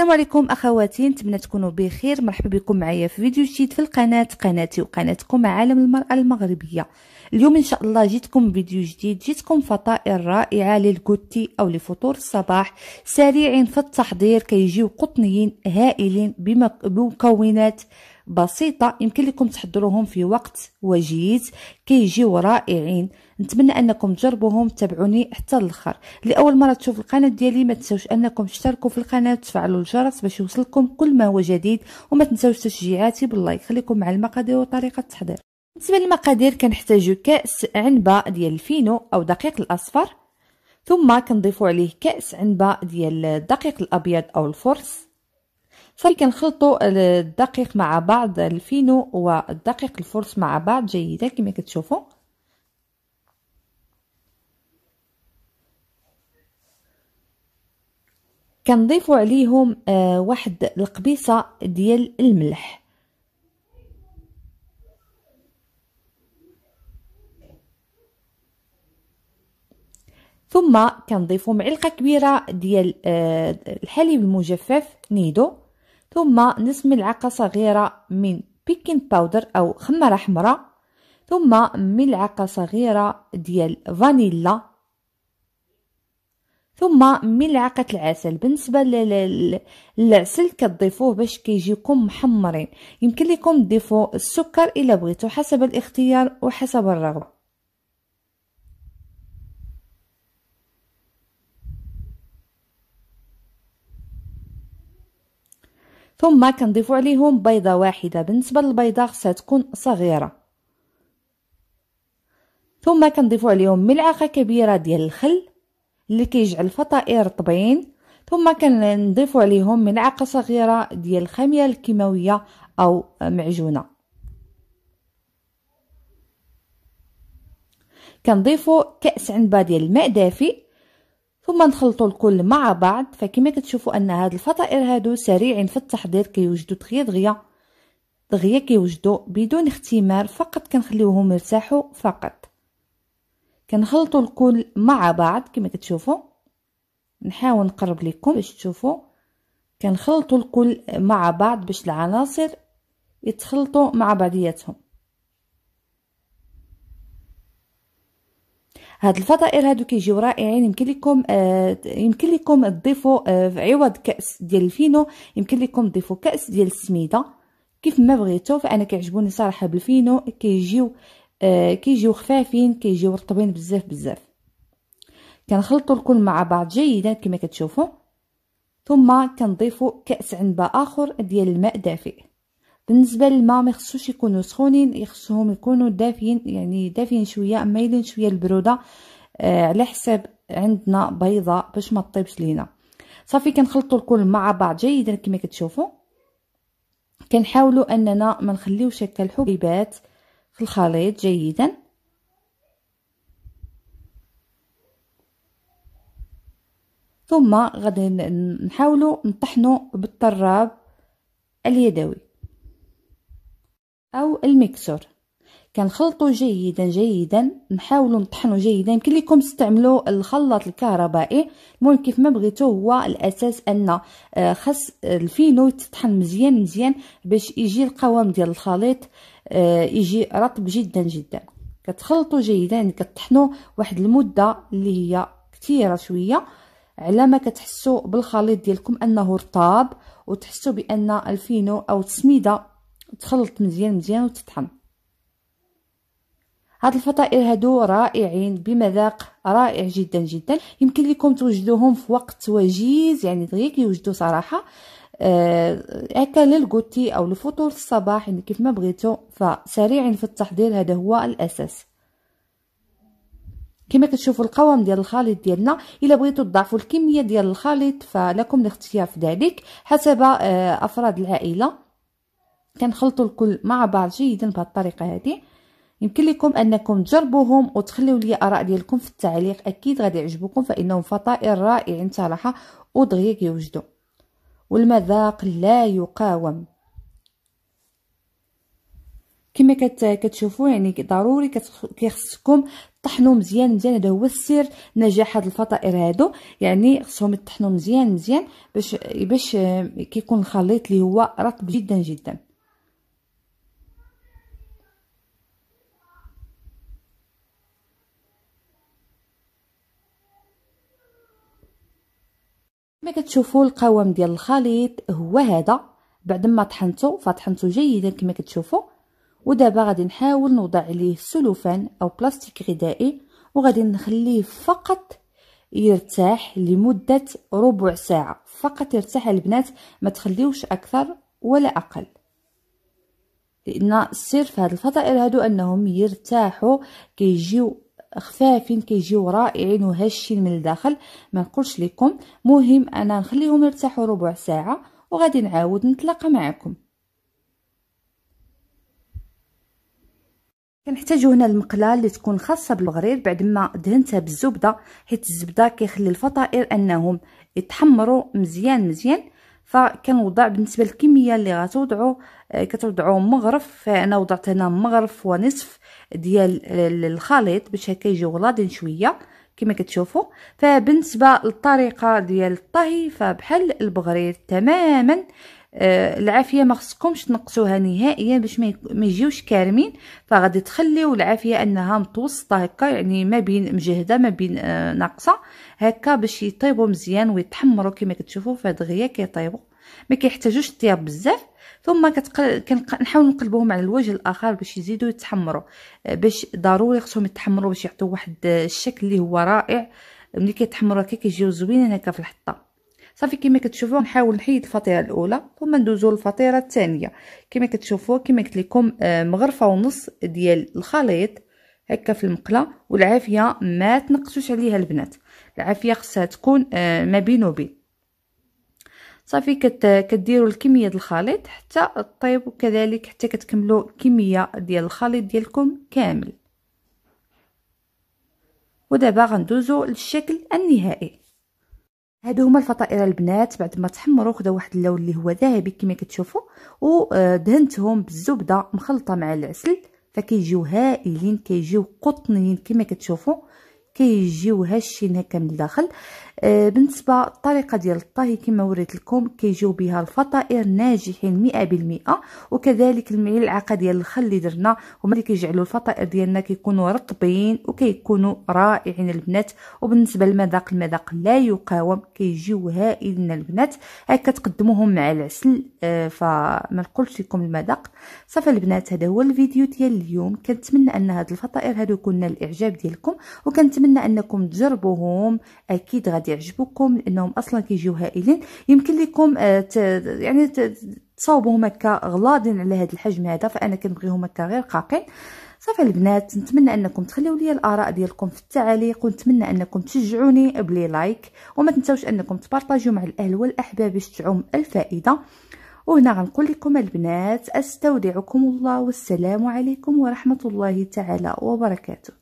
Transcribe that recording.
السلام عليكم اخواتي نتمنى تكونوا بخير مرحبا بكم معايا في فيديو جديد في القناه قناتي وقناتكم عالم المراه المغربيه اليوم ان شاء الله جيتكم فيديو جديد جيتكم فطائر رائعه للكوتي او لفطور الصباح سريعين في التحضير كيجيو قطنيين هائلين بمكونات بسيطه يمكن لكم تحضروهم في وقت وجيز كيجيو رائعين نتمنى انكم تجربوهم تابعوني حتى الاخر لاول مره تشوف القناه ديالي ما تنساوش انكم تشتركوا في القناه وتفعلوا الجرس باش يوصلكم كل ما هو جديد وما تنساوش تشجيعاتي باللايك خليكم مع المقادير وطريقه التحضير بالنسبه للمقادير كنحتاجو كاس عنبه ديال الفينو او دقيق الاصفر ثم كنضيفو عليه كاس عنبه ديال الدقيق الابيض او الفرس صار كنخلطوا آه، الدقيق مع بعض الفينو والدقيق الفرص مع بعض جيدا كما كتشوفوا كنضيفوا عليهم آه واحد القبيصه ديال الملح ثم كنضيفوا معلقه كبيره ديال آه الحليب المجفف نيدو ثم نصف ملعقة صغيرة من بيكنج باودر أو خمرة حمراء ثم ملعقة صغيرة ديال فانيلا ثم ملعقة العسل بالنسبة للعسل كتضيفوه باش كيجيكم محمرين يمكن لكم تضيفوا السكر إلا بغيتو حسب الاختيار وحسب الرغبة ثم كنضيفوا عليهم بيضة واحدة بالنسبة للبيضة خصها تكون صغيرة ثم كنضيفوا عليهم ملعقة كبيرة ديال الخل اللي كيجعل الفطائر طبين ثم كنضيفوا عليهم ملعقة صغيرة ديال الخامية الكيماوية أو معجونة كنضيفوا كأس عنبة ديال الماء دافئ ثم نخلطوا الكل مع بعض فكما كتشوفوا ان هاد الفطائر هادو سريعين في التحضير كيوجدوا دغيا دغيا دغيا كيوجدوا بدون اختمار فقط كنخليوهم يرتاحوا فقط كنخلطوا الكل مع بعض كما كتشوفوا نحاول نقرب لكم باش تشوفوا كنخلطوا الكل مع بعض باش العناصر يتخلطوا مع بعضياتهم هاد الفطائر هادو كيجيو رائعين يمكن لكم آه يمكن لكم تضيفوا آه عوض كاس ديال الفينو يمكن لكم تضيفوا كاس ديال السميده كيف ما بغيتو فانا كيعجبوني صراحه بالفينو كيجيو آه كيجيو خفافين كيجيو رطبين بزاف بزاف كنخلطوا الكل مع بعض جيدا كما كتشوفوا ثم كنضيفوا كاس عنبه اخر ديال الماء دافئ بالنسبه للماء ما يخصوش يكونوا سخونين يخصهم يكونوا دافيين يعني دافيين شويه مايلين شويه البروده آه على حساب عندنا بيضه باش ما تطيبش لينا صافي كنخلطوا الكل مع بعض جيدا كما كتشوفوا كنحاولوا اننا ما نخليوش هكا الحبيبات في الخليط جيدا ثم غادي نحاولوا نطحنوا بالطراب اليدوي أو الميكسور كنخلطو جيدا جيدا نحاولو نطحنو جيدا يمكن لكم تستعملوا الخلاط الكهربائي المهم كيف ما بغيتو هو الاساس ان آه، خاص الفينو يتطحن مزيان مزيان باش يجي القوام ديال الخليط آه، يجي رطب جدا جدا كتخلطو جيدا يعني كتطحنو واحد المده اللي هي كثيره شويه على ما كتحسوا بالخليط ديالكم انه رطاب وتحسوا بان الفينو او التسميده تخلط مزيان مزيان وتطحن هاد الفطائر هادو رائعين بمذاق رائع جدا جدا يمكن لكم توجدوهم في وقت وجيز يعني دغيا كيوجدو صراحه آه، هكا آه للكوتي او لفطور الصباح يعني كيف ما بغيتو فسريعين في التحضير هذا هو الاساس كما كتشوفوا القوام ديال الخليط ديالنا الا بغيتوا تضاعفوا الكميه ديال الخليط فلكم الاختيار في ذلك حسب آه افراد العائله كنخلطوا الكل مع بعض جيدا بهذه الطريقه هذه يمكن لكم انكم تجربوهم وتخليوا لي اراء ديالكم في التعليق اكيد غادي يعجبكم فانهم فطائر رائعين صراحه ودغيا كيوجدوا والمذاق لا يقاوم كما كت كتشوفوا يعني ضروري كيخصكم طحنوا مزيان مزيان هذا هو السر نجاح هاد الفطائر هادو يعني خصهم يطحنوا مزيان مزيان باش باش كيكون الخليط اللي هو رطب جدا جدا كتشوفوا القوام ديال الخليط هو هذا بعد ما طحنته فطحنته جيدا كما كتشوفوا ودابا غادي نحاول نوضع عليه سلوفان او بلاستيك غذائي وغادي نخليه فقط يرتاح لمده ربع ساعه فقط يرتاح البنات ما تخليوش اكثر ولا اقل لان السر في هاد الفطائر هادو انهم يرتاحوا كيجيو خفافين كيجيو رائعين وهشين من الداخل ما نقولش لكم مهم انا نخليهم يرتاحوا ربع ساعه وغادي نعاود نتلاقى معكم كنحتاجو هنا المقله اللي تكون خاصه بالغريض بعد ما دهنتها بالزبده حيت الزبده كيخلي الفطائر انهم يتحمروا مزيان مزيان فكنوضع بالنسبه للكميه اللي غتوضعوا آه، كتوضعوا مغرف فانا وضعت هنا مغرف ونصف ديال الخليط باش هكا يجيو غلاضين شويه كما كتشوفوا فبالنسبه للطريقه ديال الطهي فبحال البغرير تماما آه، العافيه ما خصكمش تنقصوها نهائيا باش ما يجيوش كارمين فغادي تخليو العافيه انها متوسطه هكا يعني ما بين مجهده ما بين آه، ناقصه هكا باش يطيبوا مزيان ويتحمروا كما كتشوفوا في غيا كيطيبوا ما كيحتاجوش طياب بزاف ثم كتقل... كنحاول نقلبهم على الوجه الاخر باش يزيدوا يتحمروا آه، باش ضروري خصهم يتحمروا باش يعطيو واحد الشكل اللي هو رائع ملي كيتحمروا هكا كيجيو زوينين هكا في الحطه صافي كما كتشوفوا نحاول نحيد الفطيره الاولى ثم ندوزو للفطيره الثانيه كما كتشوفوا كما قلت لكم آه، مغرفه ونص ديال الخليط هكا في المقله والعافيه ما تنقصوش عليها البنات العافيه خصها تكون آه، ما بين وبين صافي كت كديروا الكميه ديال الخليط حتى طيب وكذلك حتى كتكملوا كميه ديال الخليط ديالكم كامل ودابا غندوزو للشكل النهائي هادو هما الفطائر البنات بعد ما تحمروا خداو واحد اللون اللي هو ذهبي كما كتشوفوا ودهنتهم آه، بالزبده مخلطه مع العسل فكيجيو هائلين كيجيو قطنيين كما كتشوفوا كيجيو هشين هكا من الداخل آه بالنسبه للطريقه ديال الطهي كما وريت لكم كيجيو بها الفطائر ناجحين 100% وكذلك الملعقه ديال الخل اللي درنا هما اللي كيجعلوا الفطائر ديالنا كيكونوا رطبين وكيكونوا رائعين البنات وبالنسبه للمذاق المذاق لا يقاوم كيجيو هائلين البنات هكا تقدموهم مع العسل آه فما نقولش لكم المذاق صافي البنات هذا هو الفيديو ديال اليوم كنتمنى ان هاد الفطائر هادو يكون الاعجاب ديالكم وكنتمنى نتمنى انكم تجربوهم اكيد غادي يعجبوكم لانهم اصلا كيجيو هائلين يمكن لكم آه، يعني تصاوبوهم هكا غلاضين على هذا الحجم هذا فانا كنبغيهم هكا غير قاقين صافي البنات نتمنى انكم تخليو لي الاراء ديالكم في التعاليق ونتمنى انكم تشجعوني بلي لايك وما تنساوش انكم تبارطاجيو مع الاهل والاحباب باش تعم الفائده وهنا غنقول لكم البنات استودعكم الله والسلام عليكم ورحمه الله تعالى وبركاته